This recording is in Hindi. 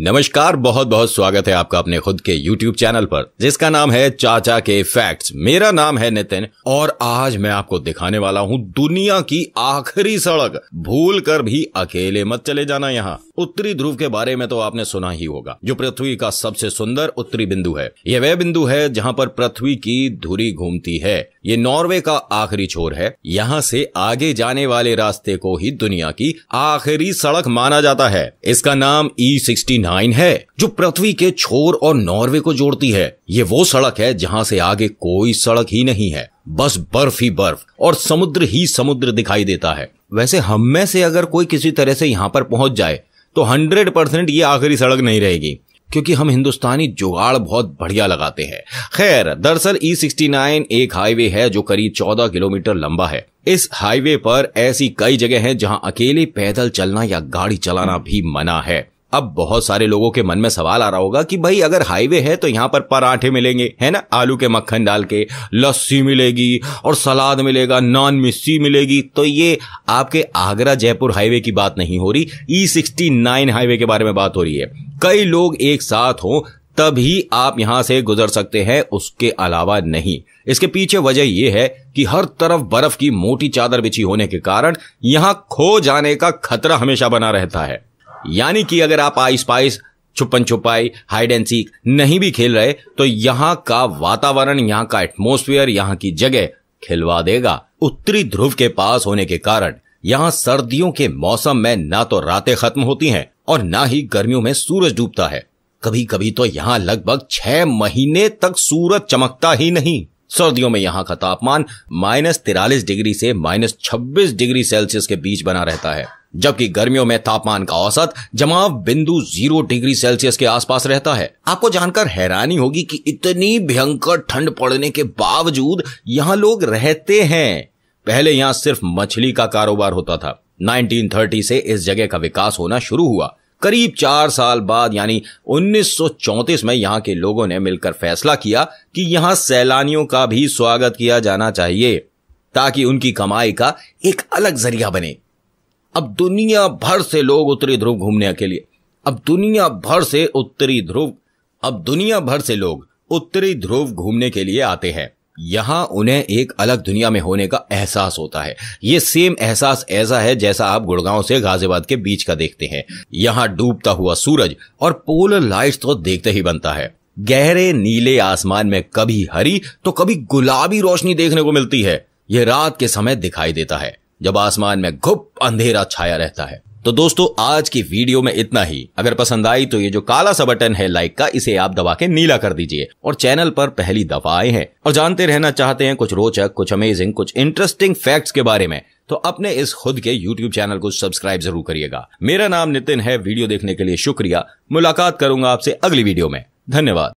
नमस्कार बहुत बहुत स्वागत है आपका अपने खुद के YouTube चैनल पर जिसका नाम है चाचा के फैक्ट्स मेरा नाम है नितिन और आज मैं आपको दिखाने वाला हूँ दुनिया की आखिरी सड़क भूल कर भी अकेले मत चले जाना यहाँ उत्तरी ध्रुव के बारे में तो आपने सुना ही होगा जो पृथ्वी का सबसे सुंदर उत्तरी बिंदु है ये वह बिंदु है जहाँ पर पृथ्वी की धुरी घूमती है ये नॉर्वे का आखिरी छोर है यहाँ से आगे जाने वाले रास्ते को ही दुनिया की आखिरी सड़क माना जाता है इसका नाम ई e सिक्सटी नाइन है जो पृथ्वी के छोर और नॉर्वे को जोड़ती है ये वो सड़क है जहाँ से आगे कोई सड़क ही नहीं है बस बर्फ ही बर्फ और समुद्र ही समुद्र दिखाई देता है वैसे हम में से अगर कोई किसी तरह से यहाँ पर पहुंच जाए तो हंड्रेड परसेंट ये आखिरी सड़क नहीं रहेगी क्योंकि हम हिंदुस्तानी जुगाड़ बहुत बढ़िया लगाते हैं खैर दरअसल ई सिक्सटी नाइन एक हाईवे है जो करीब चौदह किलोमीटर लंबा है इस हाईवे पर ऐसी कई जगह हैं जहां अकेले पैदल चलना या गाड़ी चलाना भी मना है अब बहुत सारे लोगों के मन में सवाल आ रहा होगा कि भाई अगर हाईवे है तो यहां पर पराठे मिलेंगे है ना आलू के मक्खन डाल के लस्सी मिलेगी और सलाद मिलेगा नॉन मिस्सी मिलेगी तो ये आपके आगरा जयपुर हाईवे की बात नहीं हो रही ई सिक्सटी नाइन हाईवे के बारे में बात हो रही है कई लोग एक साथ हो तभी आप यहां से गुजर सकते हैं उसके अलावा नहीं इसके पीछे वजह यह है कि हर तरफ बर्फ की मोटी चादर बिछी होने के कारण यहां खो जाने का खतरा हमेशा बना रहता है यानी कि अगर आप आई स्पाइस छुपन छुपाई हाइड एंड सीक नहीं भी खेल रहे तो यहां का वातावरण यहां का एटमोस्फियर यहां की जगह खिलवा देगा उत्तरी ध्रुव के पास होने के कारण यहाँ सर्दियों के मौसम में ना तो रातें खत्म होती हैं और ना ही गर्मियों में सूरज डूबता है कभी कभी तो यहाँ लगभग छह महीने तक सूरज चमकता ही नहीं सर्दियों में यहाँ का तापमान माइनस तिरालीस डिग्री से माइनस छब्बीस डिग्री सेल्सियस के बीच बना रहता है जबकि गर्मियों में तापमान का औसत जमाव बिंदु जीरो डिग्री सेल्सियस के आसपास रहता है आपको जानकर हैरानी होगी कि इतनी भयंकर ठंड पड़ने के बावजूद यहाँ लोग रहते हैं पहले यहाँ सिर्फ मछली का कारोबार होता था 1930 से इस जगह का विकास होना शुरू हुआ करीब चार साल बाद यानी 1934 में यहाँ के लोगों ने मिलकर फैसला किया कि यहाँ सैलानियों का भी स्वागत किया जाना चाहिए ताकि उनकी कमाई का एक अलग जरिया बने अब दुनिया भर से लोग उत्तरी ध्रुव घूमने के लिए अब दुनिया भर से उत्तरी ध्रुव अब दुनिया भर से लोग उत्तरी ध्रुव घूमने के लिए आते हैं यहां उन्हें एक अलग दुनिया में होने का एहसास होता है ये सेम एहसास ऐसा है जैसा आप गुड़गांव से गाजियाबाद के बीच का देखते हैं यहां डूबता हुआ सूरज और पोलर लाइट्स तो देखते ही बनता है गहरे नीले आसमान में कभी हरी तो कभी गुलाबी रोशनी देखने को मिलती है यह रात के समय दिखाई देता है जब आसमान में घुप अंधेरा छाया रहता है तो दोस्तों आज की वीडियो में इतना ही अगर पसंद आई तो ये जो काला सा बटन है लाइक का इसे आप दबा के नीला कर दीजिए और चैनल पर पहली दफा आए हैं और जानते रहना चाहते हैं कुछ रोचक कुछ अमेजिंग कुछ इंटरेस्टिंग फैक्ट्स के बारे में तो अपने इस खुद के YouTube चैनल को सब्सक्राइब जरूर करिएगा मेरा नाम नितिन है वीडियो देखने के लिए शुक्रिया मुलाकात करूंगा आपसे अगली वीडियो में धन्यवाद